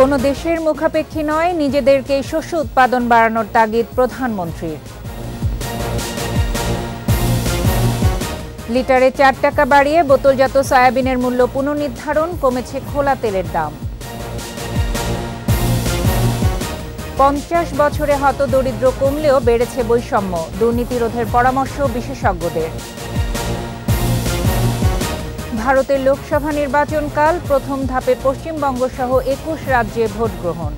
কোনো দেশের মুখাপেক্ষী নয় নিজেদেরকে শস্য উৎপাদন বাড়ানোর তাগিদ প্রধানমন্ত্রীর লিটারে চার টাকা বাড়িয়ে বোতলজাত সয়াবিনের মূল্য পুনর্নির্ধারণ কমেছে খোলা তেলের দাম পঞ্চাশ বছরে হত দরিদ্র কমলেও বেড়েছে বৈষম্য দুর্নীতিরোধের পরামর্শ বিশেষজ্ঞদের ভারতের লোকসভা নির্বাচনকাল প্রথম ধাপে পশ্চিমবঙ্গ সহ একুশ রাজ্যে ভোট গ্রহণ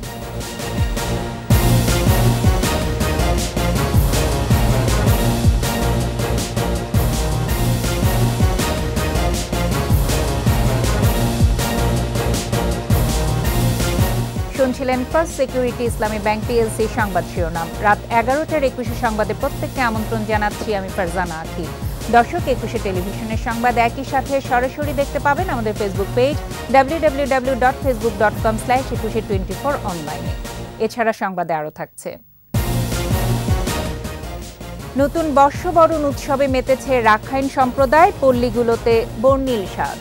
শুনছিলেন first security Islami bank PLC সংবাদ শিরোনাম রাত এগারোটার একুশে সংবাদে প্রত্যেককে আমন্ত্রণ জানাচ্ছি আমি ফারজানা আখি দর্শক একুশে টেলিভিশনের সংবাদ একই সাথে সরাসরি দেখতে পাবেন আমাদের ফেসবুক পেজ ডাব্লিউডাব্লিউডাব্লিউ dot Facebook dot com twenty four অনলাইনে এছাড়া সংবাদে আরও থাকছে নতুন বর্ষবরণ উৎসবে মেতেছে রাখাইন সম্প্রদায় পল্লীগুলোতে বর্ণিল সাজ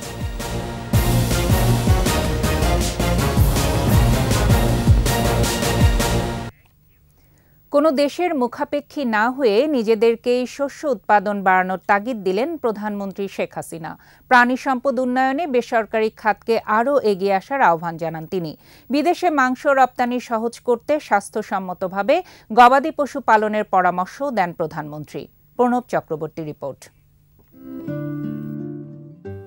কোনো দেশের মুখাপেক্ষী না হয়ে নিজেদেরকেই শস্য উৎপাদন বাড়ানোর তাগিদ দিলেন প্রধানমন্ত্রী শেখ হাসিনা প্রাণী সম্পদ উন্নয়নে বেসরকারি খাতকে আরও এগিয়ে আসার আহ্বান জানান তিনি বিদেশে মাংস রপ্তানি সহজ করতে স্বাস্থ্যসম্মতভাবে গবাদি পশু পালনের পরামর্শও দেন প্রধানমন্ত্রী প্রণব চক্রবর্তী রিপোর্ট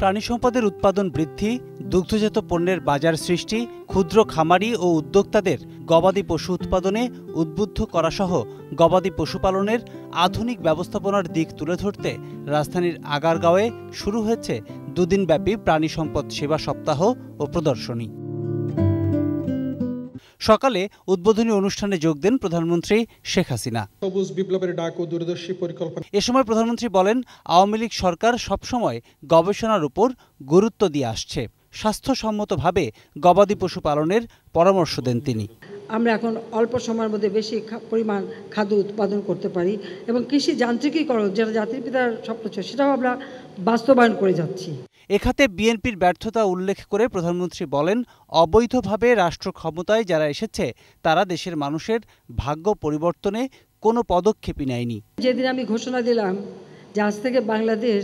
প্রাণী সম্পদের উৎপাদন বৃদ্ধি দুগ্ধজাত পণ্যের বাজার সৃষ্টি ক্ষুদ্র খামারি ও উদ্যোক্তাদের গবাদি পশু উৎপাদনে উদ্বুদ্ধ করাসহ গবাদি পশুপালনের আধুনিক ব্যবস্থাপনার দিক তুলে ধরতে রাজধানীর আগারগাঁওয়ে শুরু হয়েছে দুদিনব্যাপী প্রাণী সম্পদ সেবা সপ্তাহ ও প্রদর্শনী সকালে উদ্বোধনী অনুষ্ঠানে যোগ দেন প্রধানমন্ত্রী শেখ হাসিনা সবুজ বিপ্লবের ডাক ও দূরদর্শী পরিকল্পনা এ সময় প্রধানমন্ত্রী বলেন আওয়ামী লীগ সরকার সবসময় গবেষণার উপর গুরুত্ব দিয়ে আসছে স্বাস্থ্যসম্মতভাবে গবাদি পশু পালনের পরামর্শ দেন তিনি আমরা এখন অল্প সময়ের মধ্যে বেশি পরিমাণ খাদ্য উৎপাদন করতে পারি এবং কৃষি যান্ত্রিকীকরণ যেটা জাতির পিতার স্বপ্ন ছিল সেটাও আমরা বাস্তবায়ন করে যাচ্ছি এখাতে বিএনপির ব্যর্থতা উল্লেখ করে প্রধানমন্ত্রী বলেন অবৈধভাবে রাষ্ট্র ক্ষমতায় যারা এসেছে তারা দেশের মানুষের ভাগ্য পরিবর্তনে কোনো পদক্ষেপই নেয়নি যেদিন আমি ঘোষণা দিলাম যে আজ থেকে বাংলাদেশ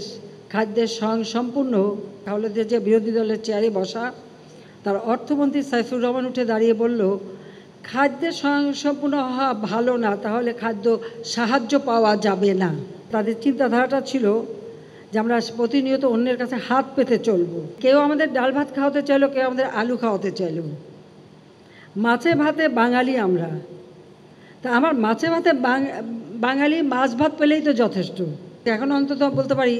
খাদ্যের স্বয়ং সম্পূর্ণ তাহলে যে বিরোধী দলের চেয়ারে বসা তার অর্থমন্ত্রী সাইফুর রহমান উঠে দাঁড়িয়ে বলল খাদ্যের স্বয়ং সম্পূর্ণ হওয়া ভালো না তাহলে খাদ্য সাহায্য পাওয়া যাবে না তাদের চিন্তাধারাটা ছিল যে আমরা প্রতিনিয়ত অন্যের কাছে হাত পেতে চলবো কেউ আমাদের ডাল ভাত খাওয়াতে চাইলো কেউ আমাদের আলু খাওয়াতে চাইলো মাছে ভাতে বাঙালি আমরা তা আমার মাছে ভাতে বাঙালি মাছ ভাত পেলেই তো যথেষ্ট এখন অন্তত বলতে পারি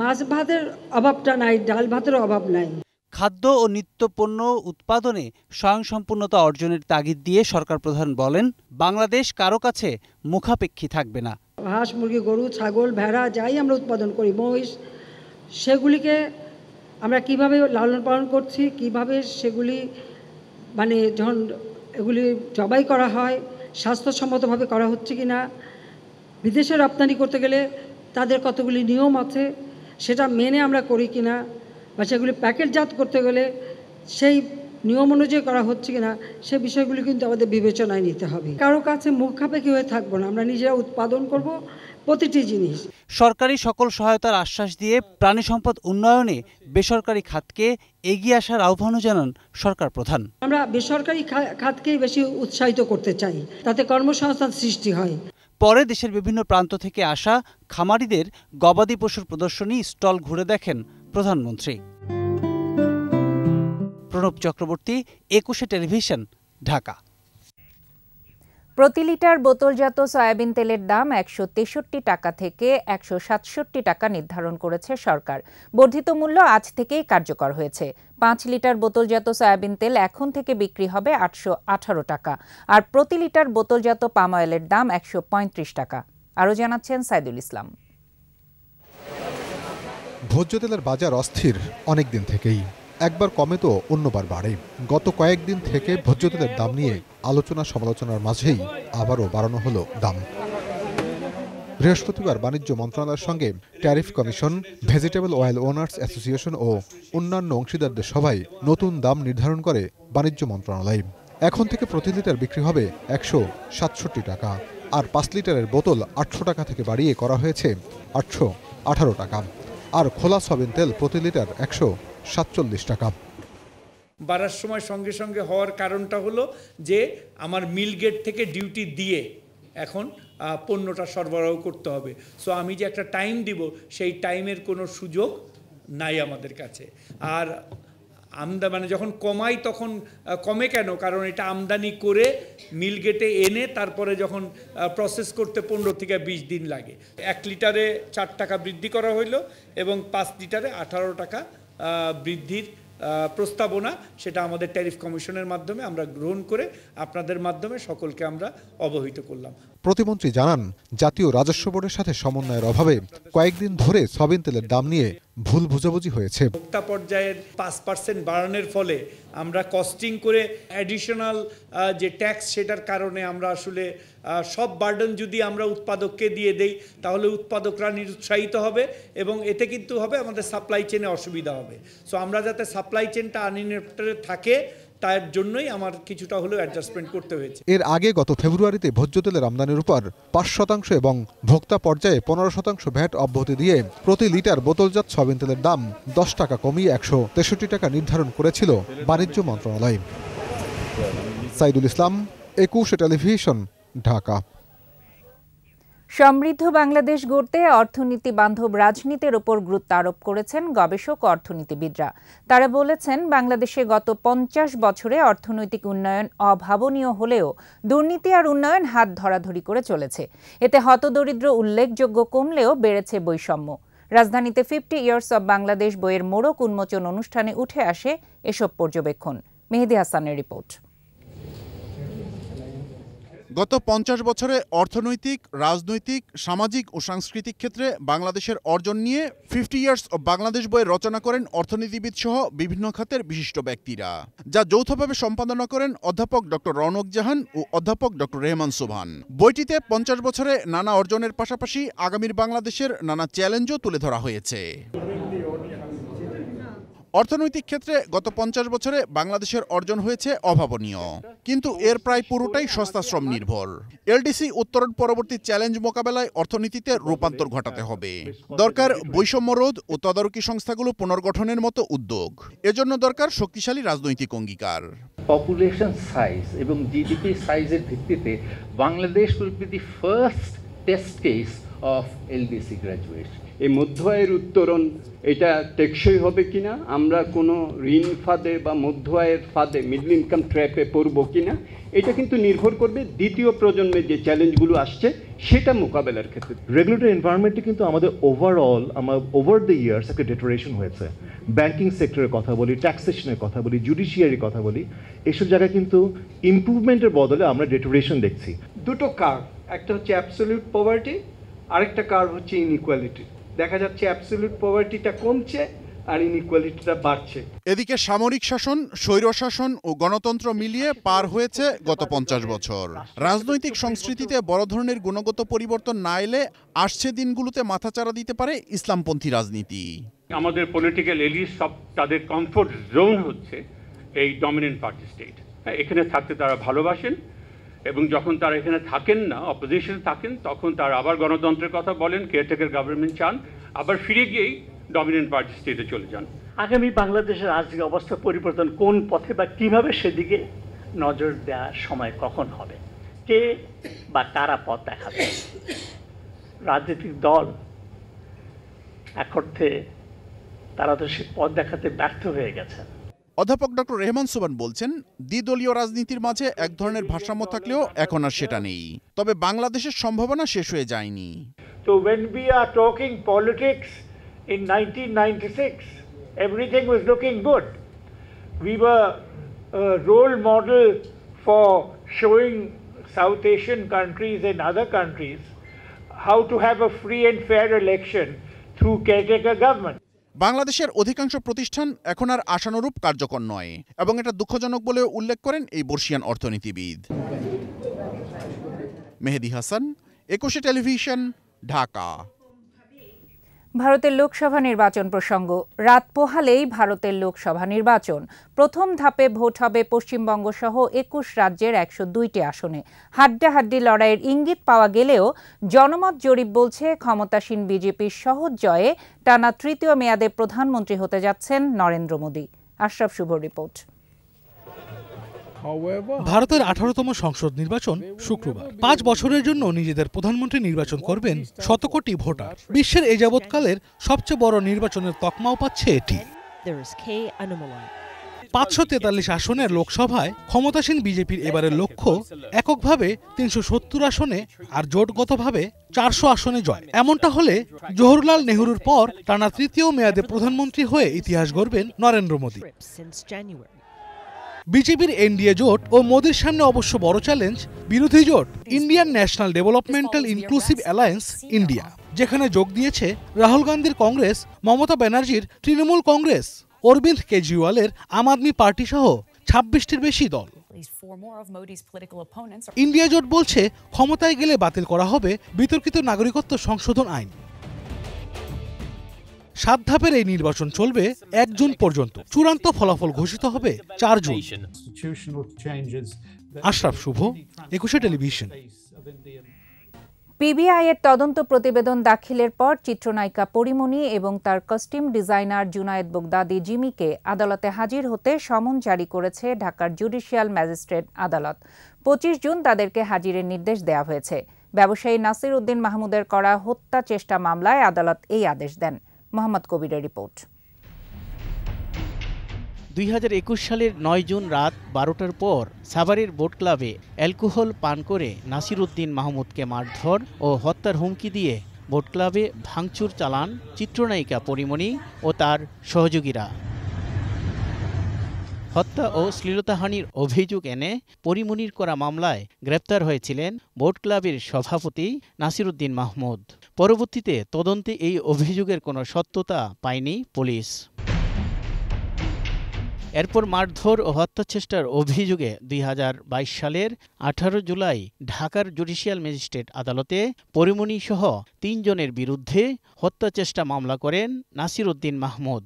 মাছ ভাতের অভাবটা নাই ডাল ভাতের অভাব নাই খাদ্য ও নিত্যপণ্য উৎপাদনে স্বয়ংসম্পূর্ণতা অর্জনের তাগিদ দিয়ে সরকার প্রধান বলেন বাংলাদেশ কারো কাছে মুখাপেক্ষী থাকবে না হাঁস মুরগি গরু ছাগল ভেড়া যাই আমরা উৎপাদন করি মহিষ সেগুলিকে আমরা কিভাবে লালন পালন করছি কিভাবে সেগুলি মানে যখন এগুলি জবাই করা হয় স্বাস্থ্যসম্মতভাবে করা হচ্ছে কি না বিদেশে রপ্তানি করতে গেলে তাদের কতগুলি নিয়ম আছে সেটা মেনে আমরা করি কি না বা সেগুলি প্যাকেটজাত করতে গেলে সেই নিয়ম অনুযায়ী করা হচ্ছে কিনা সে বিষয়গুলি কিন্তু আমাদের বিবেচনায় নিতে হবে কারো কাছে মুখাপেক্ষি হয়ে থাকবো না আমরা নিজেরা উৎপাদন করব প্রতিটি জিনিস সরকারি সকল সহায়তার আশ্বাস দিয়ে প্রাণী সম্পদ উন্নয়নে বেসরকারি খাতকে এগিয়ে আসার আহ্বানও জানান সরকার প্রধান আমরা বেসরকারি খাতকেই বেশি উৎসাহিত করতে চাই তাতে কর্মসংস্থান সৃষ্টি হয় পরে দেশের বিভিন্ন প্রান্ত থেকে আসা খামারিদের গবাদি পশুর প্রদর্শনী স্টল ঘুরে দেখেন প্রধানমন্ত্রী অরূপ চক্রবর্তী একুশে টেলিভিশন ঢাকা প্রতি লিটার বোতলজাত সয়াবিন তেলের দাম একশো তেষট্টি টাকা থেকে একশো সাতষট্টি টাকা নির্ধারণ করেছে সরকার বর্ধিত মূল্য আজ থেকেই কার্যকর হয়েছে পাঁচ লিটার বোতলজাত সয়াবিন তেল এখন থেকে বিক্রি হবে আটশো আঠারো টাকা আর প্রতি লিটার বোতলজাত পাম অয়েলের দাম একশো পঁয়ত্রিশ টাকা আরও জানাচ্ছেন সাইদুল ইসলাম ভোজ্য তেলের বাজার অস্থির অনেকদিন থেকেই একবার কমে তো অন্যবার বাড়ে গত কয়েকদিন থেকে ভোজ্যতেলের দাম নিয়ে আলোচনা সমালোচনার মাঝেই আবারও বাড়ানো হলো দাম বৃহস্পতিবার বাণিজ্য মন্ত্রণালয়ের সঙ্গে tariff commission vegetable oil owners association ও অন্যান্য অংশীদারদের সবাই নতুন দাম নির্ধারণ করে বাণিজ্য মন্ত্রণালয় এখন থেকে প্রতি লিটার বিক্রি হবে একশো সাতষট্টি টাকা আর পাঁচ লিটারের বোতল আটশো টাকা থেকে বাড়িয়ে করা হয়েছে আটশো আঠারো টাকা আর খোলা সবিন তেল প্রতি লিটার একশো সাতচল্লিশ টাকা বাড়ার সময় সঙ্গে সঙ্গে হওয়ার কারণটা হলো যে আমার মিল গেট থেকে ডিউটি দিয়ে এখন পণ্যটা সরবরাহ করতে হবে সো আমি যে একটা টাইম দিব সেই টাইমের কোনো সুযোগ নাই আমাদের কাছে আর আমদা মানে যখন কমাই তখন কমে কেন কারণ এটা আমদানি করে মিল গেটে এনে তারপরে যখন প্রসেস করতে পনেরো থেকে বিশ দিন লাগে এক লিটারে চার টাকা বৃদ্ধি করা হইল এবং পাঁচ লিটারে আঠারো টাকা বৃদ্ধির প্রস্তাবনা সেটা আমাদের ট্যারিফ কমিশনের মাধ্যমে আমরা গ্রহণ করে আপনাদের মাধ্যমে সকলকে আমরা অবহিত করলাম প্রতিমন্ত্রী জানান জাতীয় রাজস্ব বোর্ডের সাথে সমন্বয়ের অভাবে কয়েকদিন ধরে সবিন তেলের দাম নিয়ে ভুল বুঝাবুঝি হয়েছে ভোক্তা পর্যায়ের পাঁচ পার্সেন্ট বাড়ানোর ফলে আমরা কস্টিং করে অ্যাডিশনাল যে ট্যাক্স সেটার কারণে আমরা আসলে সব বার্ডন যদি আমরা উৎপাদককে দিয়ে দেই তাহলে উৎপাদকরা নিরুৎসাহিত হবে এবং এতে কিন্তু হবে আমাদের সাপ্লাই চেনে অসুবিধা হবে সো আমরা যাতে সাপ্লাই চেনটা আনইনটারে থাকে তার জন্যই আমার কিছুটা হলেও অ্যাডজাস্টমেন্ট করতে হয়েছে এর আগে গত ফেব্রুয়ারিতে ভোজ্য তেলের আমদানির উপর পাঁচ শতাংশ এবং ভোক্তা পর্যায়ে পনেরো শতাংশ ভ্যাট অব্যাহতি দিয়ে প্রতি লিটার বোতলজাত সয়াবিন তেলের দাম দশ টাকা কমিয়ে একশো তেষট্টি টাকা নির্ধারণ করেছিল বাণিজ্য মন্ত্রণালয় সাইদুল ইসলাম একুশে টেলিভিশন ঢাকা সমৃদ্ধ বাংলাদেশ গড়তে অর্থনীতি বান্ধব রাজনীতির ওপর গুরুত্ব আরোপ করেছেন গবেষক অর্থনীতিবিদরা তারা বলেছেন বাংলাদেশে গত পঞ্চাশ বছরে অর্থনৈতিক উন্নয়ন অভাবনীয় হলেও দুর্নীতি আর উন্নয়ন হাত ধরাধরি করে চলেছে এতে হতদরিদ্র উল্লেখযোগ্য কমলেও বেড়েছে বৈষম্য রাজধানীতে ফিফটি ইয়ার্স অব বাংলাদেশ বইয়ের মোড়ক উন্মোচন অনুষ্ঠানে উঠে আসে এসব পর্যবেক্ষণ মেহেদি হাসানের রিপোর্ট গত পঞ্চাশ বছরে অর্থনৈতিক রাজনৈতিক সামাজিক ও সাংস্কৃতিক ক্ষেত্রে বাংলাদেশের অর্জন নিয়ে ফিফটি ইয়ার্স অব বাংলাদেশ বইয়ে রচনা করেন অর্থনীতিবিদ সহ বিভিন্ন খাতের বিশিষ্ট ব্যক্তিরা যা যৌথভাবে সম্পাদনা করেন অধ্যাপক ডক্টর রনক জাহান ও অধ্যাপক ডক্টর রেহমান সোভান বইটিতে পঞ্চাশ বছরে নানা অর্জনের পাশাপাশি আগামীর বাংলাদেশের নানা চ্যালেঞ্জও তুলে ধরা হয়েছে অর্থনৈতিক ক্ষেত্রে গত পঞ্চাশ বছরে বাংলাদেশের অর্জন হয়েছে অভাবনীয় কিন্তু এর প্রায় পুরোটাই সস্তা শ্রম নির্ভর এলডিসি উত্তরণ পরবর্তী চ্যালেঞ্জ মোকাবেলায় অর্থনীতিতে রূপান্তর ঘটাতে হবে দরকার বৈষম্য রোধ ও তদারকি সংস্থাগুলো পুনর্গঠনের মতো উদ্যোগ এজন্য দরকার শক্তিশালী রাজনৈতিক অঙ্গীকার পপুলেশন সাইজ এবং জিডিপি সাইজের ভিত্তিতে Bangladesh will be the first test case of LDC graduation এই মধ্য আয়ের উত্তরণ এটা টেকসই হবে কি না আমরা কোনো ঋণ ফাঁদে বা মধ্য আয়ের ফাঁদে মিডল ইনকাম ট্র্যাপে পড়ব কি না এটা কিন্তু নির্ভর করবে দ্বিতীয় প্রজন্মের যে চ্যালেঞ্জগুলো আসছে সেটা মোকাবেলার ক্ষেত্রে রেগুলেটরি এনভায়রনমেন্টে কিন্তু আমাদের ওভারঅল আমার ওভার দ্য ইয়ার্স একটা ডেটোরেশন হয়েছে ব্যাংকিং সেক্টরের কথা বলি ট্যাক্সেশনের কথা বলি জুডিশিয়ারি কথা বলি এসব জায়গায় কিন্তু ইম্প্রুভমেন্টের বদলে আমরা ডেটোরেশন দেখছি দুটো কার একটা হচ্ছে অ্যাবসলিউট পভার্টি আরেকটা কার হচ্ছে ইনইকুয়ালিটি দেখা যাচ্ছে অ্যাবসলিউট পভার্টিটা কমছে আর ইনইকুয়ালিটিটা বাড়ছে এদিকে সামরিক শাসন স্বৈরশাসন ও গণতন্ত্র মিলিয়ে পার হয়েছে গত পঞ্চাশ বছর রাজনৈতিক সংস্কৃতিতে বড় ধরনের গুণগত পরিবর্তন না এলে আসছে দিনগুলোতে মাথাচাড়া দিতে পারে ইসলামপন্থী রাজনীতি আমাদের পলিটিক্যাল এলিট সব তাদের কমফোর্ট জোন হচ্ছে এই ডমিনেন্ট পার্টি স্টেট এখানে থাকতে তারা ভালোবাসেন এবং যখন তারা এখানে থাকেন না অপোজিশনে থাকেন তখন তারা আবার গণতন্ত্রের কথা বলেন কেয়ারটেকার গভর্নমেন্ট চান আবার ফিরে গিয়েই ডমিনেন্ট স্টেটে চলে যান আগামী বাংলাদেশের রাজনীতি অবস্থা পরিবর্তন কোন পথে বা কিভাবে সেদিকে নজর দেওয়ার সময় কখন হবে কে বা কারা পথ দেখাবে রাজনৈতিক দল এক অর্থে তারা তো সে পথ দেখাতে ব্যর্থ হয়ে গেছেন অধ্যাপক ডক্টর রেহমান সুবান বলছেন দ্বিদলীয় রাজনীতির মাঝে এক ধরনের ভারসাম্য থাকলেও এখন আর সেটা নেই তবে বাংলাদেশের সম্ভাবনা শেষ হয়ে যায়নি So when we are talking politics in 1996, everything was looking good. We were a role model for showing South Asian countries and other countries how to have a free and fair election through caretaker government. বাংলাদেশের অধিকাংশ প্রতিষ্ঠান এখন আর আশানুরূপ কার্যকর নয় এবং এটা দুঃখজনক বলে উল্লেখ করেন এই বর্ষিয়ান অর্থনীতিবিদ মেহেদি হাসান একুশে টেলিভিশন ঢাকা ভারতের লোকসভা নির্বাচন প্রসঙ্গ রাত পোহালেই ভারতের লোকসভা নির্বাচন প্রথম ধাপে ভোট হবে পশ্চিমবঙ্গ সহ একুশ রাজ্যের একশো দুইটি আসনে হাড্ডাহাড্ডি লড়াইয়ের ইঙ্গিত পাওয়া গেলেও জনমত জরিপ বলছে ক্ষমতাসীন বিজেপির সহজ জয়ে টানা তৃতীয় মেয়াদে প্রধানমন্ত্রী হতে যাচ্ছেন নরেন্দ্র মোদী আশরাফ শুভ রিপোর্ট ভারতের আঠারোতম সংসদ নির্বাচন শুক্রবার পাঁচ বছরের জন্য নিজেদের প্রধানমন্ত্রী নির্বাচন করবেন শতকোটি ভোটার বিশ্বের এ যাবৎকালের সবচেয়ে বড় নির্বাচনের তকমাও পাচ্ছে এটি পাঁচশো তেতাল্লিশ আসনের লোকসভায় ক্ষমতাসীন বিজেপির এবারের লক্ষ্য এককভাবে তিনশো সত্তর আসনে আর জোটগতভাবে চারশো আসনে জয় এমনটা হলে জওহরলাল নেহরুর পর টানা তৃতীয় মেয়াদে প্রধানমন্ত্রী হয়ে ইতিহাস গড়বেন নরেন্দ্র মোদী বিজেপির এনডিএ জোট ও মোদির সামনে অবশ্য বড় চ্যালেঞ্জ বিরোধী জোট Indian national developmental inclusive alliance India যেখানে যোগ দিয়েছে রাহুল গান্ধীর কংগ্রেস মমতা ব্যানার্জির তৃণমূল কংগ্রেস অরবিন্দ কেজরিওয়ালের আম আদমি পার্টি সহ ছাব্বিশটির বেশি দল ইন্ডিয়া জোট বলছে ক্ষমতায় গেলে বাতিল করা হবে বিতর্কিত নাগরিকত্ব সংশোধন আইন সাত ধাপের এই নির্বাচন চলবে এক জুন পর্যন্ত চূড়ান্ত ফলাফল ঘোষিত হবে চার জুন আশরাফ শুভ একুশে টেলিভিশন পিবিআই এর তদন্ত প্রতিবেদন দাখিলের পর চিত্রনায়িকা পরিমণি এবং তার কস্টিউম ডিজাইনার জুনায়েদ বোগদাদি জিমিকে আদালতে হাজির হতে সমন জারি করেছে ঢাকার জুডিশিয়াল ম্যাজিস্ট্রেট আদালত পঁচিশ জুন তাদেরকে হাজিরের নির্দেশ দেওয়া হয়েছে ব্যবসায়ী নাসির উদ্দিন মাহমুদের করা হত্যা চেষ্টা মামলায় আদালত এই আদেশ দেন মোহাম্মদ কবিরের রিপোর্ট দুই একুশ সালের নয় জুন রাত বারোটার পর সাভারের বোট ক্লাবে অ্যালকোহল পান করে নাসির উদ্দিন মাহমুদকে মারধর ও হত্যার হুমকি দিয়ে বোট ক্লাবে ভাঙচুর চালান চিত্রনায়িকা পরিমণি ও তার সহযোগীরা হত্যা ও শ্লীলতাহানির অভিযোগ এনে পরিমনির করা মামলায় গ্রেপ্তার হয়েছিলেন বোট ক্লাবের সভাপতি নাসিরুদ্দিন মাহমুদ পরবর্তীতে তদন্তে এই অভিযোগের কোনো সত্যতা পায়নি পুলিশ এরপর মারধর ও হত্যাচেষ্টার অভিযোগে দুই সালের ১৮ জুলাই ঢাকার জুডিশিয়াল ম্যাজিস্ট্রেট আদালতে পরিমণিসহ সহ তিনজনের বিরুদ্ধে হত্যাচেষ্টা মামলা করেন নাসির উদ্দিন মাহমুদ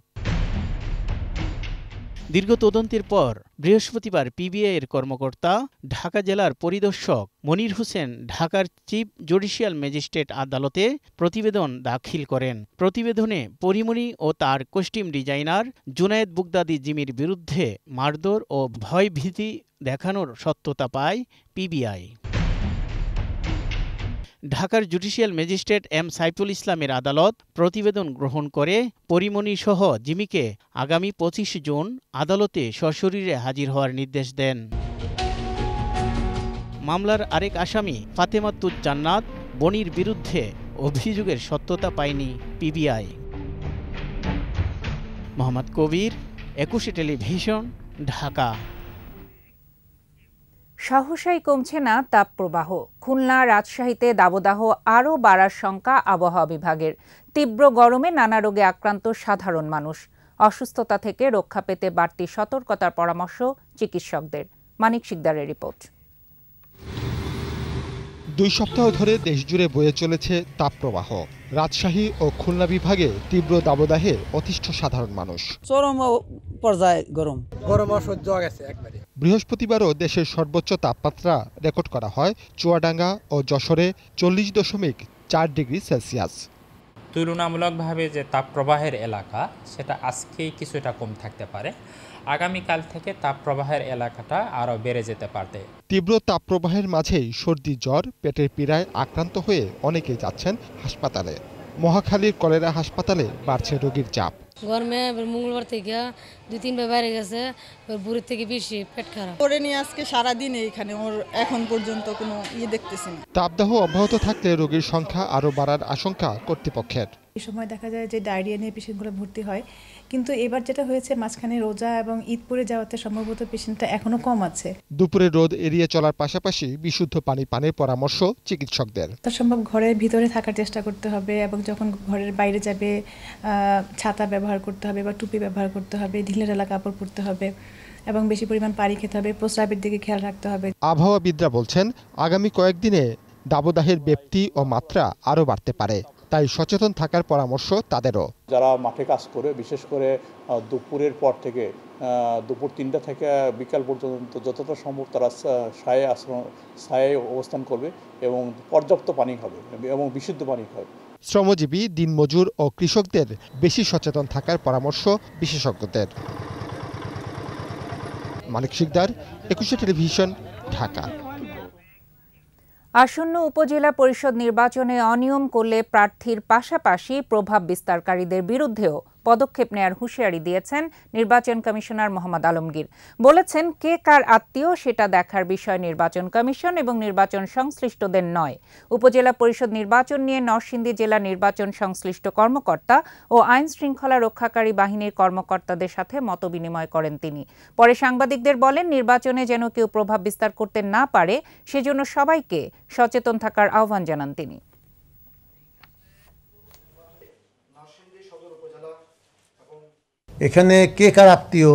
দীর্ঘ তদন্তের পর বৃহস্পতিবার পিবিআইয়ের কর্মকর্তা ঢাকা জেলার পরিদর্শক মনির হোসেন ঢাকার চিফ জুডিশিয়াল ম্যাজিস্ট্রেট আদালতে প্রতিবেদন দাখিল করেন প্রতিবেদনে পরিমণি ও তার কোস্টিম ডিজাইনার জুনায়েদ বুগদাদি জিমির বিরুদ্ধে মারধর ও ভয়ভীতি দেখানোর সত্যতা পায় পিবিআই ঢাকার জুডিশিয়াল ম্যাজিস্ট্রেট এম সাইফুল ইসলামের আদালত প্রতিবেদন গ্রহণ করে পরিমণিসহ জিমিকে আগামী পঁচিশ জুন আদালতে সশরীরে হাজির হওয়ার নির্দেশ দেন মামলার আরেক আসামি ফাতেমাতুজ জান্নাত বনির বিরুদ্ধে অভিযোগের সত্যতা পায়নি পিবিআই মোহাম্মদ কবির একুশে টেলিভিশন ঢাকা সাহসাই কমছে না তাপপ্রবাহ খুলনা রাজশাহীতে দাবদাহ আরও বাড়ার শঙ্কা আবহাওয়া বিভাগের তীব্র গরমে নানা রোগে আক্রান্ত সাধারণ মানুষ অসুস্থতা থেকে রক্ষা পেতে বাড়তি সতর্কতার পরামর্শ চিকিৎসকদের মানিক শিকদারের রিপোর্ট দুই সপ্তাহ ধরে দেশজুড়ে বয়ে চলেছে তাপপ্রবাহ রাজশাহী ও খুলনা বিভাগে তীব্র দাবদাহে অতিষ্ঠ সাধারণ মানুষ চরম পর্যায়ে গরম গরম অসহ্য গেছে একবারে বৃহস্পতিবারও দেশের সর্বোচ্চ তাপমাত্রা রেকর্ড করা হয় চুয়াডাঙ্গা ও যশোরে চল্লিশ দশমিক চার ডিগ্রি সেলসিয়াস তুলনামূলকভাবে যে তাপপ্রবাহের এলাকা সেটা আজকেই কিছুটা কম থাকতে পারে আগামীকাল থেকে তাপপ্রবাহের এলাকাটা আরও বেড়ে যেতে পারতে তীব্র তাপপ্রবাহের মাঝেই সর্দি জ্বর পেটের পীড়ায় আক্রান্ত হয়ে অনেকে যাচ্ছেন হাসপাতালে মহাখালীর কলেরা হাসপাতালে বাড়ছে রোগীর চাপ গরমে মঙ্গলবার থেকে দুই তিনবার বাইরে গেছে বুড়ির থেকে বেশি পেট খারাপ করে নিয়ে আজকে সারাদিন এইখানে ওর এখন পর্যন্ত কোনো ইয়ে দেখতেছি না তাপদাহ অব্যাহত থাকলে রোগীর সংখ্যা আরও বাড়ার আশঙ্কা কর্তৃপক্ষের এই সময় দেখা যায় যে ডায়রিয়া নিয়ে পেশেন্টগুলো ভর্তি হয় কিন্তু এবার যেটা হয়েছে মাঝখানে রোজা এবং ঈদ পড়ে যাওয়াতে সম্ভবত পেশেন্টটা এখনো কম আছে দুপুরে রোদ এড়িয়ে চলার পাশাপাশি বিশুদ্ধ পানি পানের পরামর্শ চিকিৎসকদের তার সম্ভব ঘরের ভিতরে থাকার চেষ্টা করতে হবে এবং যখন ঘরের বাইরে যাবে ছাতা ব্যবহার করতে হবে বা টুপি ব্যবহার করতে হবে ঢিলে ঢালা কাপড় পরতে হবে এবং বেশি পরিমাণ পানি খেতে হবে প্রস্রাবের দিকে খেয়াল রাখতে হবে আবহাওয়াবিদরা বলছেন আগামী কয়েকদিনে দাবদাহের ব্যক্তি ও মাত্রা আরও বাড়তে পারে তাই সচেতন থাকার পরামর্শ তাদেরও যারা মাঠে কাজ করে বিশেষ করে দুপুরের পর থেকে দুপুর তিনটা থেকে বিকাল পর্যন্ত যতটা সম্ভব তারা সায়ে আশ্রম সায়ে অবস্থান করবে এবং পর্যাপ্ত পানি খাবে এবং বিশুদ্ধ পানি খাবে শ্রমজীবী দিনমজুর ও কৃষকদের বেশি সচেতন থাকার পরামর্শ বিশেষজ্ঞদের মানিক শিকদার একুশে টেলিভিশন ঢাকা আসন্ন উপজেলা পরিষদ নির্বাচনে অনিয়ম করলে প্রার্থীর পাশাপাশি প্রভাব বিস্তারকারীদের বিরুদ্ধেও পদক্ষেপ নেয়ার হুঁশিয়ারি দিয়েছেন নির্বাচন কমিশনার মোহাম্মদ আলমগীর বলেছেন কে কার আত্মীয় সেটা দেখার বিষয় নির্বাচন কমিশন এবং নির্বাচন সংশ্লিষ্টদের নয় উপজেলা পরিষদ নির্বাচন নিয়ে নরসিংদী জেলা নির্বাচন সংশ্লিষ্ট কর্মকর্তা ও আইন শৃঙ্খলা রক্ষাকারী বাহিনীর কর্মকর্তাদের সাথে মতবিনিময় করেন তিনি পরে সাংবাদিকদের বলেন নির্বাচনে যেন কেউ প্রভাব বিস্তার করতে না পারে সেজন্য সবাইকে সচেতন থাকার আহ্বান জানান তিনি এখানে কে কার আত্মীয়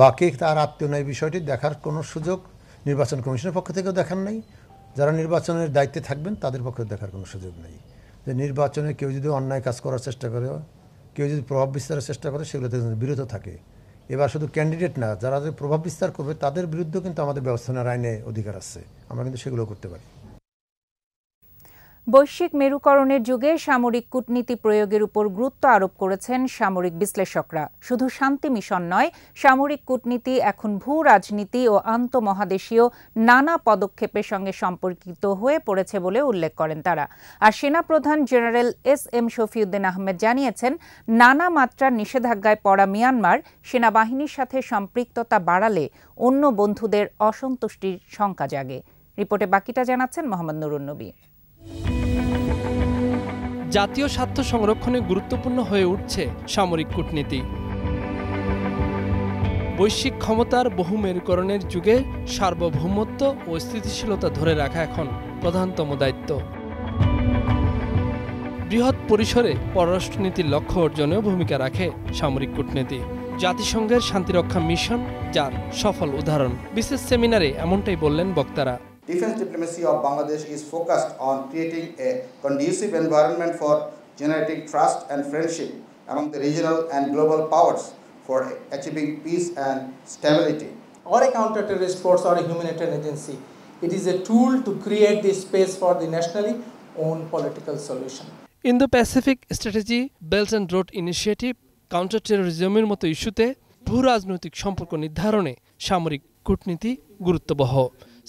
বা কে তার আত্মীয় নয় বিষয়টি দেখার কোনো সুযোগ নির্বাচন কমিশনের পক্ষ থেকেও দেখার নেই যারা নির্বাচনের দায়িত্বে থাকবেন তাদের পক্ষে দেখার কোনো সুযোগ নেই যে নির্বাচনে কেউ যদি অন্যায় কাজ করার চেষ্টা করে কেউ যদি প্রভাব বিস্তারের চেষ্টা করে সেগুলোতে বিরত থাকে এবার শুধু ক্যান্ডিডেট না যারা প্রভাব বিস্তার করবে তাদের বিরুদ্ধেও কিন্তু আমাদের ব্যবস্থা নেওয়ার আইনে অধিকার আছে আমরা কিন্তু সেগুলো করতে পারি বৈশ্বিক মেরুকরণের যুগে সামরিক কূটনীতি প্রয়োগের উপর গুরুত্ব আরোপ করেছেন সামরিক বিশ্লেষকরা শুধু শান্তি মিশন নয় সামরিক কূটনীতি এখন ভূ রাজনীতি ও আন্তমহাদেশীয় নানা পদক্ষেপের সঙ্গে সম্পর্কিত হয়ে পড়েছে বলে উল্লেখ করেন তারা আর সেনাপ্রধান general S M Shafiuddin Ahmed জানিয়েছেন নানা মাত্রার নিষেধাজ্ঞায় পড়া মিয়ানমার সেনাবাহিনীর সাথে সম্পৃক্ততা বাড়ালে অন্য বন্ধুদের অসন্তুষ্টির শঙ্কা জাগে রিপোর্টে বাকিটা জানাচ্ছেন মোহাম্মদ নুরুন্নবী জাতীয় স্বার্থ সংরক্ষণে গুরুত্বপূর্ণ হয়ে উঠছে সামরিক কূটনীতি বৈশ্বিক ক্ষমতার বহু মেরুকরণের যুগে সার্বভৌমত্ব ও স্থিতিশীলতা ধরে রাখা এখন প্রধানতম দায়িত্ব বৃহৎ পরিসরে পররাষ্ট্রনীতির লক্ষ্য অর্জনেও ভূমিকা রাখে সামরিক কূটনীতি জাতিসংঘের শান্তিরক্ষা মিশন যার সফল উদাহরণ বিশেষ সেমিনারে এমনটাই বললেন বক্তারা Defense diplomacy of Bangladesh is focused on creating a conducive environment for generating trust and friendship among the regional and global powers for achieving peace and stability. Or a counter-terrorist force or a humanitarian agency, it is a tool to create the space for the nationally owned political solution. In the Pacific Strategy, Belt and Road Initiative, counter কাউন্টারটেরোরিজমের মতো ইস্যুতে ভূরাজনৈতিক সম্পর্ক নির্ধারণে সামরিক কূটনীতি গুরুত্ববহ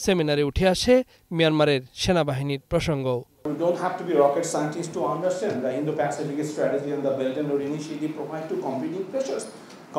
সেমিনারে উঠে আসে মিয়ানমারের সেনাবাহিনীর প্রসঙ্গ We don't have to be rocket scientists to understand the Indo-Pacific strategy and the Belt and Road Initiative provide two competing pressures,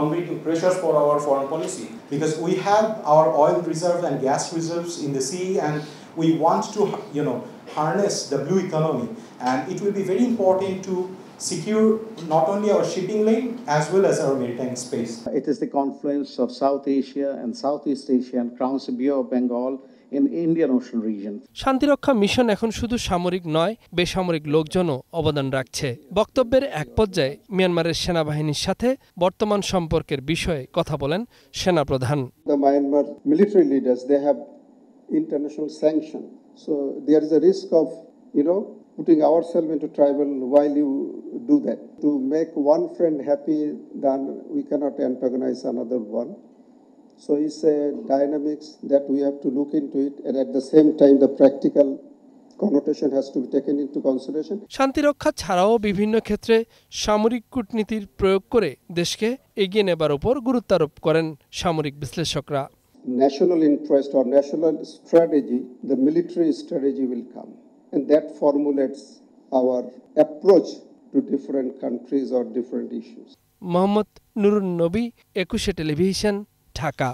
competing pressures for our foreign policy. Because we have our oil reserves and gas reserves in the sea, and we want to, you know, harness the blue economy. And it will be very important to secure not only our shipping lane as well as our maritime space. It is the confluence of South Asia and Southeast Asia and crowns the Bureau of Bengal in Indian Ocean region. শান্তিরক্ষা mission এখন শুধু সামরিক নয় বেসামরিক লোকজনও অবদান রাখছে বক্তব্যের এক পর্যায়ে মিয়ানমারের সেনাবাহিনীর সাথে বর্তমান সম্পর্কের বিষয়ে কথা বলেন সেনাপ্রধান international sanction so there is a risk of you know putting ourselves into tribal while you do that. To make one friend happy, then we cannot antagonize another one. So it's a dynamics that we have to look into it, and at the same time, the practical connotation has to be taken into consideration. শান্তিরক্ষা ছাড়াও বিভিন্ন ক্ষেত্রে সামরিক কূটনীতির প্রয়োগ করে দেশকে এগিয়ে নেবার উপর গুরুত্ব আরোপ করেন সামরিক বিশ্লেষকরা National interest or national strategy, the military strategy will come. and that formulates our approach to different countries or different issues. Mohammad Nurun Nabi Ekushey television Dhaka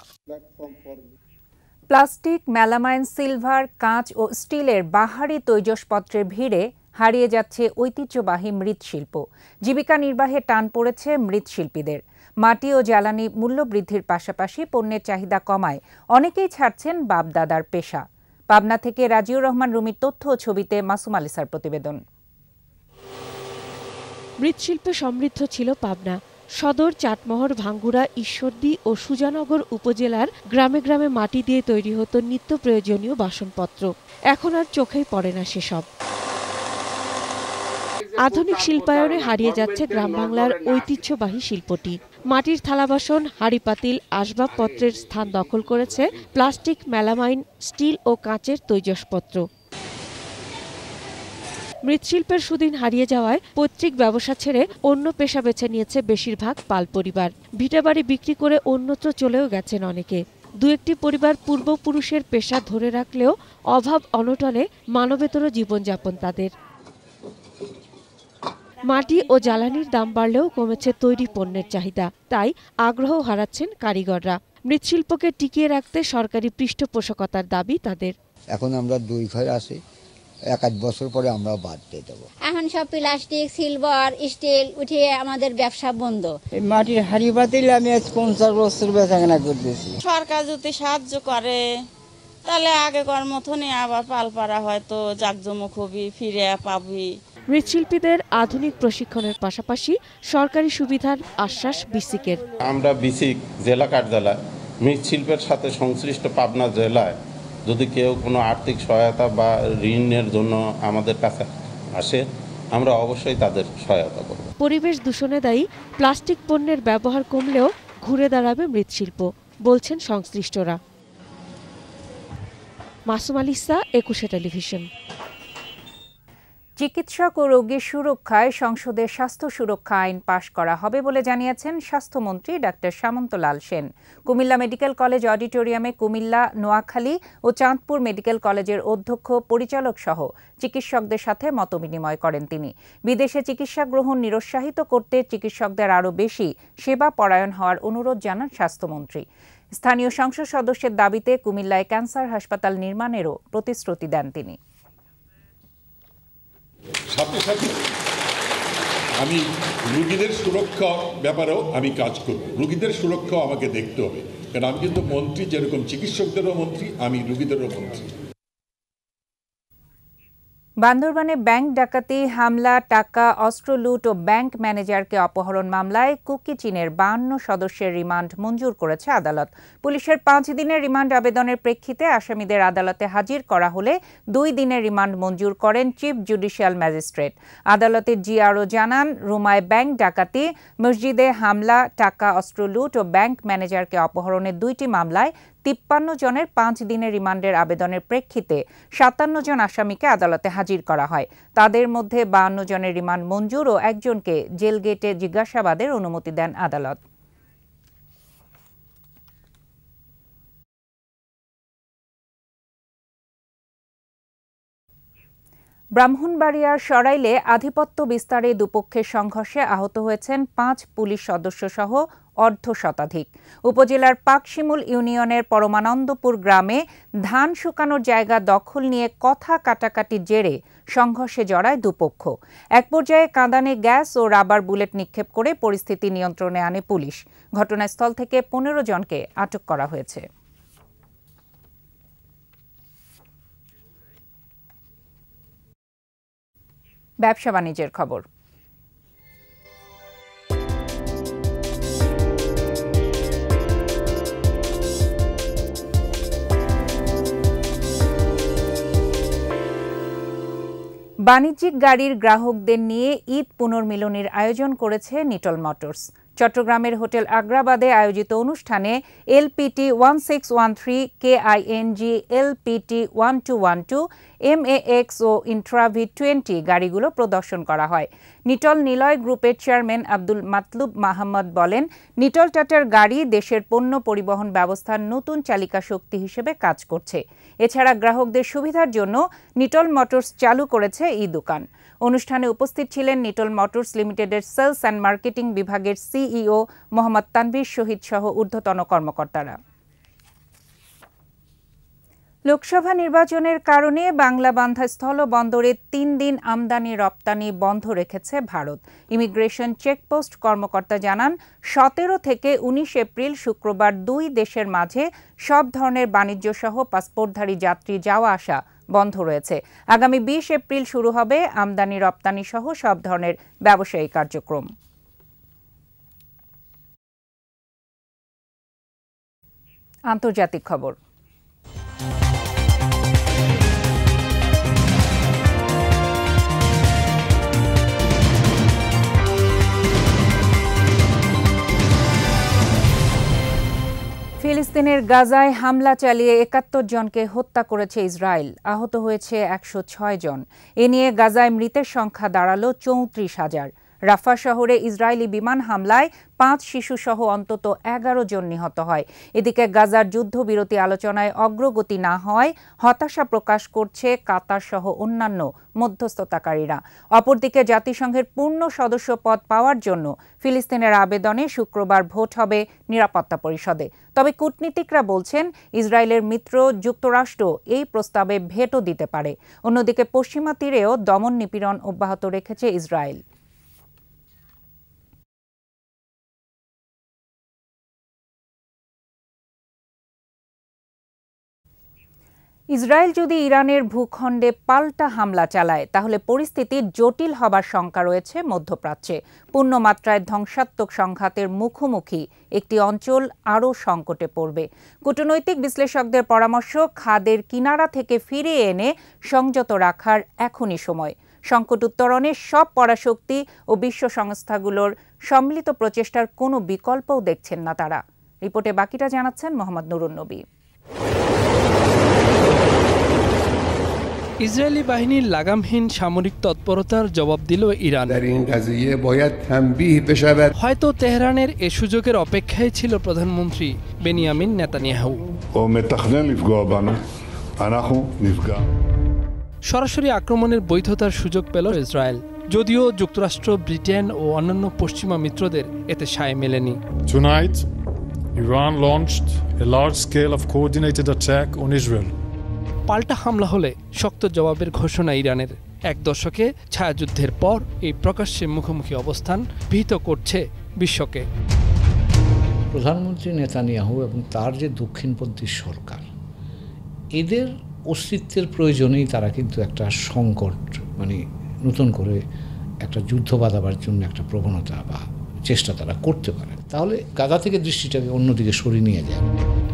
plastic melamine silver কাঁচ ও স্টিলের বাহারি তৈজসপত্রের ভিড়ে হারিয়ে যাচ্ছে ঐতিহ্যবাহী মৃৎশিল্প জীবিকা নির্বাহে টান পড়েছে মৃৎশিল্পীদের মাটি ও জ্বালানি মূল্য বৃদ্ধির পাশাপাশি পণ্যের চাহিদা কমায় অনেকেই ছাড়ছেন বাপদাদার পেশা পাবনা থেকে রাজিউর রহমান রুমির তথ্য ছবিতে মাসুম আলিসার প্রতিবেদন মৃৎশিল্পে সমৃদ্ধ ছিল পাবনা সদর চাটমহর ভাঙ্গুড়া ঈশ্বরদী ও সুজানগর উপজেলার গ্রামে গ্রামে মাটি দিয়ে তৈরি হতো নিত্য প্রয়োজনীয় বাসনপত্র এখন আর চোখেই পড়ে না সেসব আধুনিক শিল্পায়নে হারিয়ে যাচ্ছে গ্রাম বাংলার ঐতিহ্যবাহী শিল্পটি মাটির থালাবাসন হাঁড়ি পাতিল আসবাবপত্রের স্থান দখল করেছে প্লাস্টিক মেলামাইন স্টিল ও কাঁচের তৈজসপত্র মৃৎশিল্পের সুদিন হারিয়ে যাওয়ায় পৈতৃক ব্যবসা ছেড়ে অন্য পেশা বেছে নিয়েছে বেশিরভাগ পাল পরিবার ভিটাবাড়ি বিক্রি করে অন্যত্র চলেও গেছেন অনেকে দু একটি পরিবার পূর্বপুরুষের পেশা ধরে রাখলেও অভাব অনটনে মানবেতর জীবনযাপন তাদের মাটি ও জ্বালানির দাম বাড়লেও কমেছে তৈরি পণ্যের চাহিদা তাই আগ্রহ হারাচ্ছেন কারিগররা মৃৎশিল্পকে টিকিয়ে রাখতে সরকারি পৃষ্ঠপোষকতার দাবি তাদের এখন আমরা দুই ঘর আসি এক আধ বছর পরে আমরা বাদ দিয়ে দেবো এখন সব প্লাস্টিক সিলভার স্টিল উঠিয়ে আমাদের ব্যবসা বন্ধ মাটির হাড়ি বাতিল আমি আজ পঞ্চাশ বছর বেচাকেনা করতেছি সরকার যদি সাহায্য করে তাহলে আগেকার মতনই আবার পালপাড়া হয়তো জাকজমক হবি ফিরে পাবি মৃৎশিল্পীদের আধুনিক প্রশিক্ষণের পাশাপাশি সরকারি সুবিধার আশ্বাস বিসিকের আমরা বিসিক জেলা কার্যালয় মৃৎশিল্পের সাথে সংশ্লিষ্ট পাবনা জেলায় যদি কেউ কোনো আর্থিক সহায়তা বা ঋণের জন্য আমাদের কাছে আসে আমরা অবশ্যই তাদের সহায়তা করব পরিবেশ দূষণে দায়ী প্লাস্টিক পণ্যের ব্যবহার কমলেও ঘুরে দাঁড়াবে মৃৎশিল্প বলছেন সংশ্লিষ্টরা মাসুম আলিসা একুশে টেলিভিশন চিকিৎসক ও রোগীর সুরক্ষায় সংসদে স্বাস্থ্য সুরক্ষা আইন পাশ করা হবে বলে জানিয়েছেন স্বাস্থ্যমন্ত্রী doctor Samanta Lal Sen Comilla medical college অডিটোরিয়ামে কুমিল্লা নোয়াখালী ও চাঁদপুর মেডিকেল কলেজের অধ্যক্ষ পরিচালক সহ চিকিৎসকদের সাথে মত বিনিময় করেন তিনি বিদেশে চিকিৎসা গ্রহণ নিরুৎসাহিত করতে চিকিৎসকদের আরও বেশি সেবা পরায়ণ হওয়ার অনুরোধ জানান স্বাস্থ্যমন্ত্রী স্থানীয় সংসদ সদস্যের দাবিতে কুমিল্লায় ক্যান্সার হাসপাতাল নির্মাণেরও প্রতিশ্রুতি দেন তিনি আমি রুগীদের সুরক্ষা ব্যাপারেও আমি কাজ করব রুগীদের সুরক্ষাও আমাকে দেখতে হবে কারণ আমি কিন্তু মন্ত্রী যেরকম চিকিৎসকদেরও মন্ত্রী আমি রুগীদেরও মন্ত্রী বান্দরবানে ব্যাংক ডাকাতি হামলা টাকা অস্ত্র লুট ও ব্যাংক ম্যানেজারকে অপহরণ মামলায় কুকি চীনের বান্ন সদস্যের রিমান্ড মঞ্জুর করেছে আদালত পুলিশের পাঁচ দিনের রিমান্ড আবেদনের প্রেক্ষিতে আসামিদের আদালতে হাজির করা হলে দুই দিনের রিমান্ড মঞ্জুর করেন চিফ জুডিশিয়াল ম্যাজিস্ট্রেট আদালতের জিআরও জানান রুমায় ব্যাংক ডাকাতি মসজিদে হামলা টাকা অস্ত্র লুট ও ব্যাংক ম্যানেজারকে অপহরণের দুইটি মামলায় তিপ্পান্ন জনের পাঁচ দিনের রিমান্ডের আবেদনের প্রেক্ষিতে সাতান্ন জন আসামিকে আদালতে হাজির করা হয় তাদের মধ্যে বাহান্ন জনের রিমান্ড মঞ্জুর ও একজনকে জেল গেটে জিজ্ঞাসাবাদের অনুমতি দেন আদালত ব্রাহ্মণবাড়িয়ার সরাইলে আধিপত্য বিস্তারে দুপক্ষের সংঘর্ষে আহত হয়েছেন পাঁচ পুলিশ সদস্য সহ অর্ধ শতাধিক উপজেলার পাকশিমুল ইউনিয়নের পরমানন্দপুর গ্রামে ধান শুকানোর জায়গা দখল নিয়ে কথা কাটাকাটির জেরে সংঘর্ষে জড়ায় দুপক্ষ এক পর্যায়ে কাঁদানে গ্যাস ও রাবার বুলেট নিক্ষেপ করে পরিস্থিতি নিয়ন্ত্রণে আনে পুলিশ ঘটনাস্থল থেকে পনেরো জনকে আটক করা হয়েছে ব্যবসা বাণিজ্যের খবর বাণিজ্যিক গাড়ির গ্রাহকদের নিয়ে ঈদ পুনর্মিলনের আয়োজন করেছে নিটল মোটরস চট্টগ্রামের হোটেল আগ্রাবাদে আয়োজিত অনুষ্ঠানে LPT one six one three KING LPT one two one two M X ও ইন্ট্রাভি টোয়েন্টি গাড়িগুলো প্রদর্শন করা হয় নিটল নিলয় গ্রুপের চেয়ারম্যান আব্দুল মাতলুব মাহমদ বলেন নিটল টাটার গাড়ি দেশের পণ্য পরিবহন ব্যবস্থার নতুন চালিকা শক্তি হিসেবে কাজ করছে এছাড়া গ্রাহকদের সুবিধার জন্য নিটল মোটরস চালু করেছে এই দোকান অনুষ্ঠানে উপস্থিত ছিলেন নিটল মোটরস লিমিটেডের সেলস অ্যান্ড মার্কেটিং বিভাগের সিইও মোহাম্মদ তানভীর শহীদ সহ ঊর্ধ্বতন কর্মকর্তারা লোকসভা নির্বাচনের কারণে বাংলা বান্ধা স্থলবন্দরে তিন দিন আমদানি রপ্তানি বন্ধ রেখেছে ভারত ইমিগ্রেশন চেকপোস্ট কর্মকর্তা জানান সতেরো থেকে উনিশ এপ্রিল শুক্রবার দুই দেশের মাঝে সব ধরনের বাণিজ্য সহ পাসপোর্টধারী যাত্রী যাওয়া আসা বন্ধ রয়েছে আগামী বিশ এপ্রিল শুরু হবে আমদানি রপ্তানি সহ সব ধরনের ব্যবসায়ী কার্যক্রম আন্তর্জাতিক খবর ফিলিস্তিনের গাজায় হামলা চালিয়ে একাত্তর জনকে হত্যা করেছে ইসরায়েল আহত হয়েছে একশো জন এ নিয়ে গাজায় মৃতের সংখ্যা দাঁড়ালো চৌত্রিশ হাজার রাফা শহরে ইসরায়েলি বিমান হামলায় পাঁচ শিশুসহ অন্তত এগারো জন নিহত হয় এদিকে গাজার যুদ্ধবিরতি আলোচনায় অগ্রগতি না হয় হতাশা প্রকাশ করছে কাতার সহ অন্যান্য মধ্যস্থতাকারীরা অপরদিকে জাতিসংঘের পূর্ণ সদস্য পদ পাওয়ার জন্য ফিলিস্তিনের আবেদনে শুক্রবার ভোট হবে নিরাপত্তা পরিষদে তবে কূটনীতিকরা বলছেন ইসরায়েলের মিত্র যুক্তরাষ্ট্র এই প্রস্তাবে ভেটো দিতে পারে অন্যদিকে পশ্চিমা তীরেও দমন নিপীড়ন অব্যাহত রেখেছে ইসরায়েল ইসরায়েল যদি ইরানের ভূখণ্ডে পাল্টা হামলা চালায় তাহলে পরিস্থিতি জটিল হবার শঙ্কা রয়েছে মধ্যপ্রাচ্যে পূর্ণমাত্রায় ধ্বংসাত্মক সংঘাতের মুখোমুখি একটি অঞ্চল আরও সংকটে পড়বে কূটনৈতিক বিশ্লেষকদের পরামর্শ খাদের কিনারা থেকে ফিরে এনে সংযত রাখার এখনই সময় সংকট উত্তরণে সব পরাশক্তি ও বিশ্ব সংস্থাগুলোর সম্মিলিত প্রচেষ্টার কোনো বিকল্পও দেখছেন না তারা রিপোর্টে বাকিটা জানাচ্ছেন মোহাম্মদ নুরুন নবী ইসরায়েলি বাহিনীর লাগামহীন সামরিক তৎপরতার জবাব দিল ইরান হয়তো তেহরানের এ সুযোগের অপেক্ষায় ছিল প্রধানমন্ত্রী বেনিয়ামিন নেতানিয়াহু সরাসরি আক্রমণের বৈধতার সুযোগ পেল ইসরায়েল যদিও যুক্তরাষ্ট্র ব্রিটেন ও অন্যান্য পশ্চিমা মিত্রদের এতে সায় মেলেনি tonight Iran launch a large scale of coordinated attack on Israel পাল্টা হামলা হলে শক্ত জবাবের ঘোষণা ইরানের এক দশকে ছায়াযুদ্ধের পর এই প্রকাশ্যে মুখোমুখি অবস্থান ভীত করছে বিশ্বকে প্রধানমন্ত্রী নেতানিয়াহু এবং তার যে দক্ষিণপন্থী সরকার এদের অস্তিত্বের প্রয়োজনেই তারা কিন্তু একটা সংকট মানে নতুন করে একটা যুদ্ধ বাঁধাবার জন্য একটা প্রবণতা বা চেষ্টা তারা করতে পারে তাহলে গাদা থেকে দৃষ্টিটাকে অন্যদিকে সরিয়ে নিয়ে যায়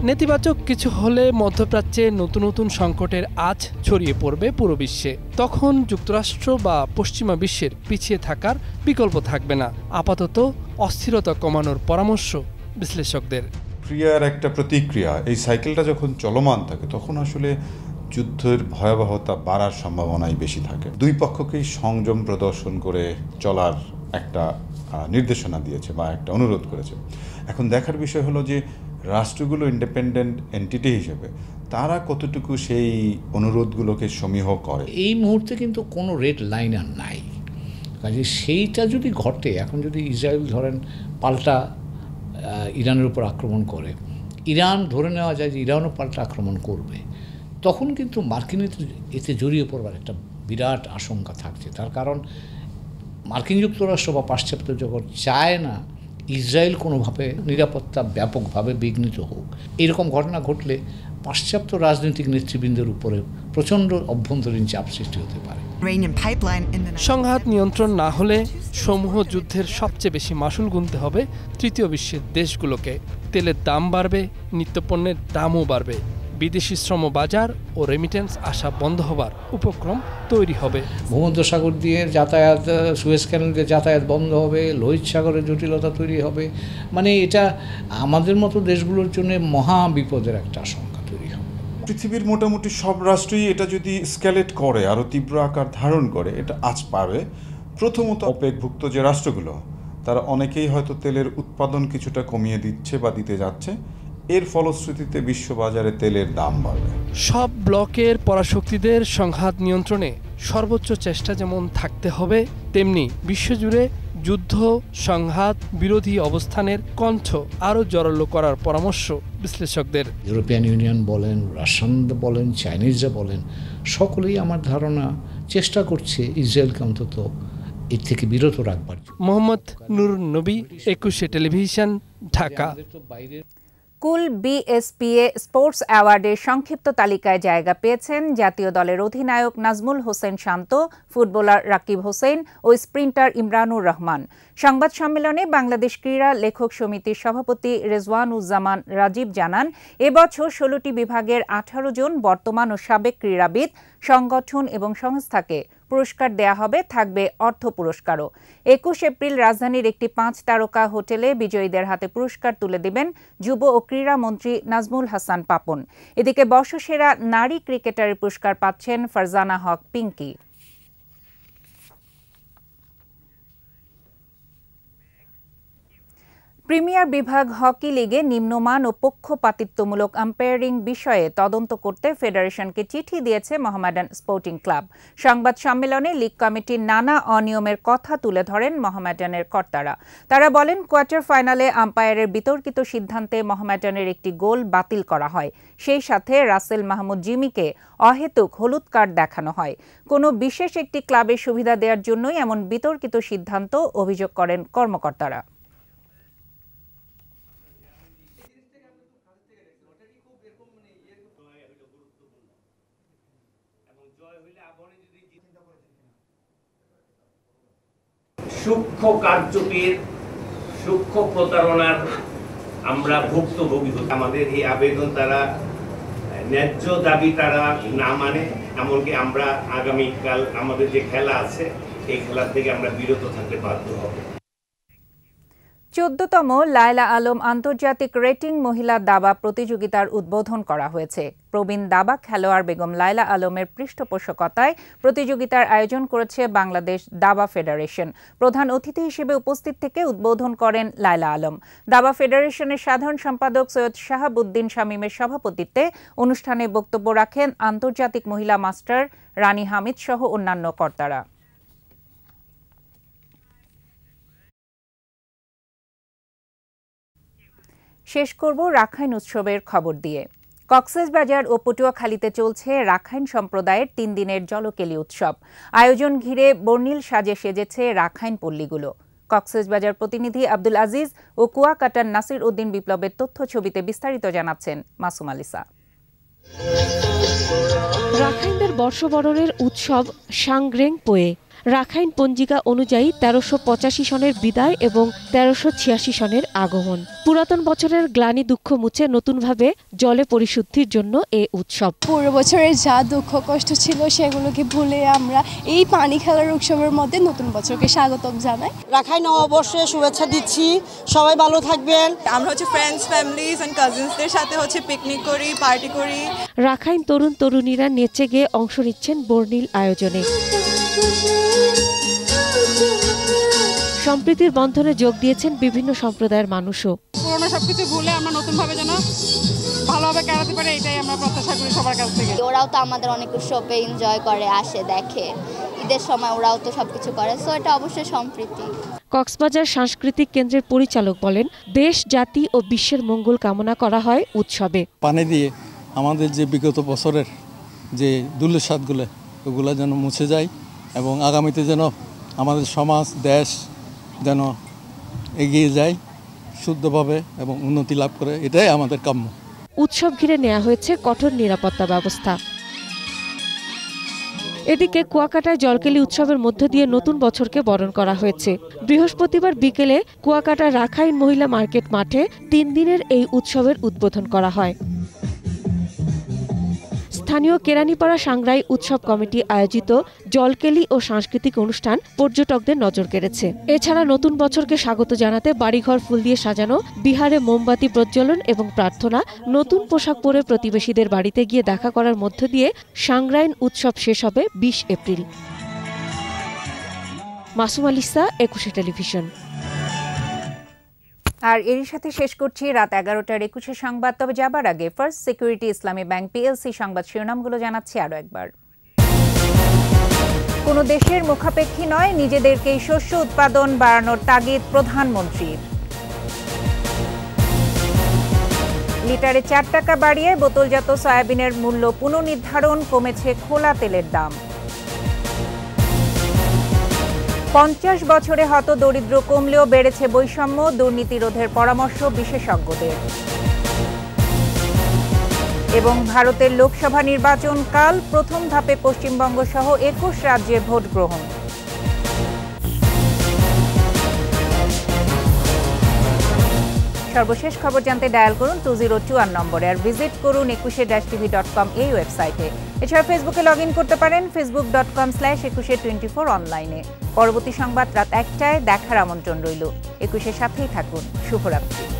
নেতিবাচক কিছু হলে মধ্যপ্রাচ্যে নতুন নতুন সংকটের আজ ছড়িয়ে পড়বে পুরো বিশ্বে তখন যুক্তরাষ্ট্র বা পশ্চিমা বিশ্বের পিছিয়ে থাকার বিকল্প থাকবে না আপাতত অস্থিরতা কমানোর পরামর্শ বিশ্লেষকদের ক্রিয়ার একটা প্রতিক্রিয়া এই সাইকেলটা যখন চলমান থাকে তখন আসলে যুদ্ধের ভয়াবহতা বাড়ার সম্ভাবনাই বেশি থাকে দুই পক্ষকেই সংযম প্রদর্শন করে চলার একটা নির্দেশনা দিয়েছে বা একটা অনুরোধ করেছে এখন দেখার বিষয় হলো যে রাষ্ট্রগুলো ইন্ডিপেন্ডেন্ট এন্টিটি হিসেবে তারা কতটুকু সেই অনুরোধগুলোকে সমীহ করে এই মুহূর্তে কিন্তু কোনো রেড লাইন আর নাই কাজে সেইটা যদি ঘটে এখন যদি ইসরায়েল ধরেন পাল্টা ইরানের উপর আক্রমণ করে ইরান ধরে নেওয়া যায় যে ইরানও পাল্টা আক্রমণ করবে তখন কিন্তু মার্কিনের এতে জড়িয়ে পড়বার একটা বিরাট আশঙ্কা থাকছে তার কারণ মার্কিন যুক্তরাষ্ট্র বা পাশ্চাত্য জগৎ চায় না ইসরায়েল কোনোভাবে নিরাপত্তা ব্যাপকভাবে বিঘ্নিত হোক এরকম ঘটনা ঘটলে পাশ্চাত্য রাজনৈতিক নেতৃবৃন্দের উপরে প্রচণ্ড অভ্যন্তরীণ চাপ সৃষ্টি হতে পারে সংঘাত নিয়ন্ত্রণ না হলে সমূহ যুদ্ধের সবচেয়ে বেশি মাসুল গুনতে হবে তৃতীয় বিশ্বের দেশগুলোকে তেলের দাম বাড়বে নিত্যপণ্যের দামও বাড়বে বিদেশি শ্রম বাজার ও রেমিটেন্স আসা বন্ধ হবার উপক্রম তৈরি হবে ভূমধ্যসাগর দিয়ে যাতায়াত সুয়েজ ক্যানেল দিয়ে যাতায়াত বন্ধ হবে লোহিত সাগরের জটিলতা তৈরি হবে মানে এটা আমাদের মতো দেশগুলোর জন্য মহা বিপদের একটা আশঙ্কা তৈরি হবে পৃথিবীর মোটামুটি সব রাষ্ট্রই এটা যদি স্ক্যালেট করে আরও তীব্র আকার ধারণ করে এটা আজ পাবে প্রথমত অপেকভুক্ত যে রাষ্ট্রগুলো তারা অনেকেই হয়তো তেলের উৎপাদন কিছুটা কমিয়ে দিচ্ছে বা দিতে যাচ্ছে এর ফলশ্রুতিতে বিশ্ববাজারে তেলের দাম বাড়বে সব ব্লকের পরাশক্তিদের সংঘাত নিয়ন্ত্রণে সর্বোচ্চ চেষ্টা যেমন থাকতে হবে তেমনি বিশ্বজুড়ে যুদ্ধ সংঘাত বিরোধী অবস্থানের কণ্ঠ আরও জরল করার পরামর্শ বিশ্লেষকদের ইউরোপিয়ান ইউনিয়ন বলেন রাশিয়ান বলেন চাইনিজরা বলেন সকলেই আমার ধারণা চেষ্টা করছে ইসরায়েলকে অন্তত এর থেকে বিরত রাখবার Mohammad Nur Nabi Ekushey television Dhaka school BSPA sports অ্যাওয়ার্ডে সংক্ষিপ্ত তালিকায় জায়গা পেয়েছেন জাতীয় দলের অধিনায়ক নাজমুল হোসেন শান্ত ফুটবলার রাকিব হোসেন ও স্প্রিন্টার ইমরানুর রহমান সংবাদ সম্মেলনে বাংলাদেশ ক্রীড়া লেখক সমিতির সভাপতি রেজওয়ান উজ্জামান রাজীব জানান এবছর ষোলোটি বিভাগের আঠারো জন বর্তমান ও সাবেক ক্রীড়াবিদ সংগঠন এবং সংস্থাকে পুরস্কার দেয়া হবে থাকবে অর্থ পুরস্কারও একুশ এপ্রিল রাজধানীর একটি পাঁচ তারকা হোটেলে বিজয়ীদের হাতে পুরস্কার তুলে দেবেন যুব ও ক্রীড়া মন্ত্রী নাজমুল হাসান পাপন এদিকে বর্ষসেরা নারী ক্রিকেটারের পুরস্কার পাচ্ছেন ফারজানা হক পিঙ্কি প্রিমিয়ার বিভাগ হকি লিগে নিম্নমান ও পক্ষপাতিত্বমূলক আম্পায়ারিং বিষয়ে তদন্ত করতে ফেডারেশনকে চিঠি দিয়েছে মোহামেডান স্পোর্টিং ক্লাব সংবাদ সম্মেলনে লীগ কমিটির নানা অনিয়মের কথা তুলে ধরেন মহামেডানের কর্তারা তারা বলেন কোয়ার্টার ফাইনালে আম্পায়ারের বিতর্কিত সিদ্ধান্তে মহামেডানের একটি গোল বাতিল করা হয় সেই সাথে রাসেল মাহমুদ জিমিকে অহেতুক হলুদ কার্ড দেখানো হয় কোনো বিশেষ একটি ক্লাবের সুবিধা দেওয়ার জন্যই এমন বিতর্কিত সিদ্ধান্ত অভিযোগ করেন কর্মকর্তারা প্রতারণার আমরা ভুক্তভোগী হচ্ছি আমাদের এই আবেদন তারা ন্যায্য দাবি তারা না মানে এমনকি আমরা আগামীকাল আমাদের যে খেলা আছে এই খেলা থেকে আমরা বিরত থাকতে বাধ্য হবে চোদ্দতম লায়লা আলম আন্তর্জাতিক রেটিং মহিলা দাবা প্রতিযোগিতার উদ্বোধন করা হয়েছে প্রবীণ দাবা খেলোয়াড় বেগম লায়লা আলমের পৃষ্ঠপোষকতায় প্রতিযোগিতার আয়োজন করেছে বাংলাদেশ দাবা ফেডারেশন প্রধান অতিথি হিসেবে উপস্থিত থেকে উদ্বোধন করেন লায়লা আলম দাবা ফেডারেশনের সাধারণ সম্পাদক সৈয়দ শাহাবুদ্দিন শামীমের সভাপতিত্বে অনুষ্ঠানে বক্তব্য রাখেন আন্তর্জাতিক মহিলা মাস্টার রানী হামিদ সহ অন্যান্য কর্তারা শেষ করব রাখাইন উৎসবের খবর দিয়ে কক্সবাজার ও পটুয়াখালীতে চলছে রাখাইন সম্প্রদায়ের তিন দিনের জলকেলি উৎসব আয়োজন ঘিরে বর্ণিল সাজে সেজেছে রাখাইন পল্লীগুলো কক্সবাজার প্রতিনিধি আব্দুল আজিজ ও কুয়াকাটার নাসির উদ্দিন বিপ্লবের তথ্য ছবিতে বিস্তারিত জানাচ্ছেন মাসুম আলিসা রাখাইনদের বর্ষবরণের উৎসব সাংগ্রেং পোয়ে রাখাইন পঞ্জিকা অনুযায়ী তেরোশো পঁচাশি সনের বিদায় এবং তেরোশো ছিয়াশি সনের আগমন পুরাতন বছরের গ্লানি দুঃখ মুছে নতুনভাবে জলে পরিশুদ্ধির জন্য এ উৎসব পূর্ব বছরের যা দুঃখ কষ্ট ছিল সেগুলোকে ভুলে আমরা এই পানি খেলার উৎসবের মধ্যে নতুন বছরকে স্বাগতম জানাই রাখাই নববর্ষে শুভেচ্ছা দিচ্ছি সবাই ভালো থাকবেন আমরা হচ্ছে ফ্রেন্ডস ফ্যামিলিজ এন্ড কাজিনসদের সাথে হচ্ছে পিকনিক করি পার্টি করি রাখাইন তরুণ তরুণীরা নেচে গিয়ে অংশ নিচ্ছেন বর্ণিল আয়োজনে সম্প্রীতির বন্ধনে যোগ দিয়েছেন বিভিন্ন সম্প্রদায়ের মানুষও পুরোনো সবকিছু ভুলে আমরা নতুনভাবে যেন ভালোভাবে কাটাতে পারে এটাই আমরা প্রত্যাশা করি সবার কাছ থেকে ওরাও তো আমাদের অনেক উৎসবে এনজয় করে আসে দেখে ঈদের সময় ওরাও তো সবকিছু করে সো এটা অবশ্যই সম্প্রীতি কক্সবাজার সাংস্কৃতিক কেন্দ্রের পরিচালক বলেন দেশ জাতি ও বিশ্বের মঙ্গল কামনা করা হয় উৎসবে পানি দিয়ে আমাদের যে বিগত বছরের যে দুল্লসাদগুলো ওগুলো যেন মুছে যায় এবং আগামীতে যেন আমাদের সমাজ দেশ যেন এগিয়ে যায় শুদ্ধভাবে এবং উন্নতি লাভ করে এটাই আমাদের কাম্য উৎসব ঘিরে নেওয়া হয়েছে কঠোর নিরাপত্তা ব্যবস্থা এদিকে কুয়াকাটায় জলকেলি উৎসবের মধ্য দিয়ে নতুন বছরকে বরণ করা হয়েছে বৃহস্পতিবার বিকেলে কুয়াকাটার রাখাইন মহিলা মার্কেট মাঠে তিন দিনের এই উৎসবের উদ্বোধন করা হয় স্থানীয় কেরানীপাড়া সাংরাই উৎসব কমিটি আয়োজিত জলকেলি ও সাংস্কৃতিক অনুষ্ঠান পর্যটকদের নজর কেড়েছে এছাড়া নতুন বছরকে স্বাগত জানাতে বাড়িঘর ফুল দিয়ে সাজানো বিহারে মোমবাতি প্রজ্বলন এবং প্রার্থনা নতুন পোশাক পরে প্রতিবেশীদের বাড়িতে গিয়ে দেখা করার মধ্য দিয়ে সাংরাইন উৎসব শেষ হবে বিশ এপ্রিল মাসুম আলিসা একুশে টেলিভিশন আর এরই সাথে শেষ করছি রাত এগারোটার একুশে সংবাদ তবে যাবার আগে first security Islami bank PLC সংবাদ শিরোনামগুলো জানাচ্ছি আরও একবার কোনো দেশের মুখাপেক্ষী নয় নিজেদেরকেই শস্য উৎপাদন বাড়ানোর তাগিদ প্রধানমন্ত্রীর লিটারে চার টাকা বাড়িয়ে বোতলজাত সয়াবিনের মূল্য পুনর্নির্ধারণ কমেছে খোলা তেলের দাম পঞ্চাশ বছরে হত দরিদ্র কমলেও বেড়েছে বৈষম্য দুর্নীতি রোধের পরামর্শ বিশেষজ্ঞদের এবং ভারতের লোকসভা নির্বাচন কাল প্রথম ধাপে পশ্চিমবঙ্গ সহ একুশ রাজ্যে ভোট গ্রহণ সর্বশেষ খবর জানতে ডায়াল করুন টু জিরো টু নম্বরে আর ভিজিট করুন একুশে ড্যাশ টিভি ডট কম এই ওয়েবসাইটে এছাড়া ফেসবুকে লগ করতে পারেন Facebook dot com slash Ekushey twenty four অনলাইনে পরবর্তী সংবাদ রাত একটায় দেখার আমন্ত্রণ রইল একুশের সাথেই থাকুন শুভরাত্রি